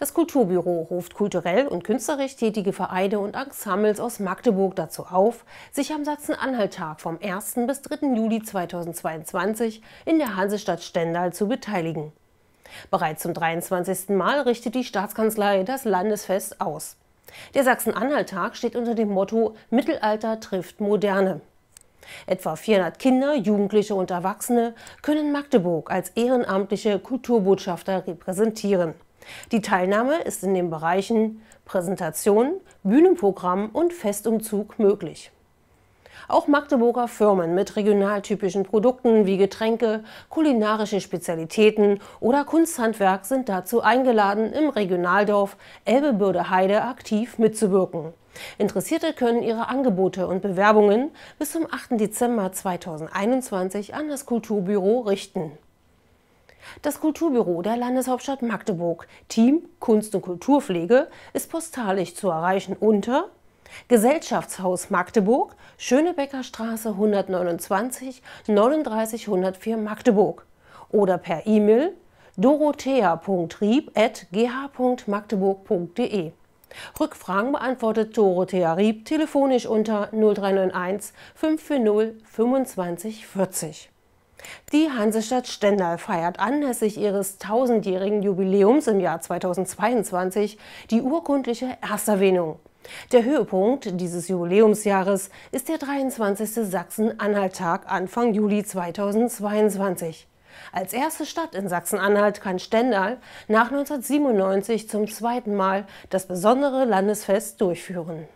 Das Kulturbüro ruft kulturell und künstlerisch tätige Vereine und Ensembles aus Magdeburg dazu auf, sich am Sachsen-Anhalt-Tag vom 1. bis 3. Juli 2022 in der Hansestadt Stendal zu beteiligen. Bereits zum 23. Mal richtet die Staatskanzlei das Landesfest aus. Der Sachsen-Anhalt-Tag steht unter dem Motto Mittelalter trifft Moderne. Etwa 400 Kinder, Jugendliche und Erwachsene können Magdeburg als ehrenamtliche Kulturbotschafter repräsentieren. Die Teilnahme ist in den Bereichen Präsentation, Bühnenprogramm und Festumzug möglich. Auch Magdeburger Firmen mit regionaltypischen Produkten wie Getränke, kulinarische Spezialitäten oder Kunsthandwerk sind dazu eingeladen, im Regionaldorf Elbebürde-Heide aktiv mitzuwirken. Interessierte können ihre Angebote und Bewerbungen bis zum 8. Dezember 2021 an das Kulturbüro richten. Das Kulturbüro der Landeshauptstadt Magdeburg, Team Kunst und Kulturpflege, ist postalisch zu erreichen unter Gesellschaftshaus Magdeburg, Schönebecker Straße 129 39104 Magdeburg oder per E-Mail dorothea.rieb.gh.magdeburg.de. Rückfragen beantwortet Dorothea Rieb telefonisch unter 0391 540 2540. Die Hansestadt Stendal feiert anlässlich ihres tausendjährigen Jubiläums im Jahr 2022 die urkundliche Ersterwähnung. Der Höhepunkt dieses Jubiläumsjahres ist der 23. Sachsen-Anhalt-Tag Anfang Juli 2022. Als erste Stadt in Sachsen-Anhalt kann Stendal nach 1997 zum zweiten Mal das besondere Landesfest durchführen.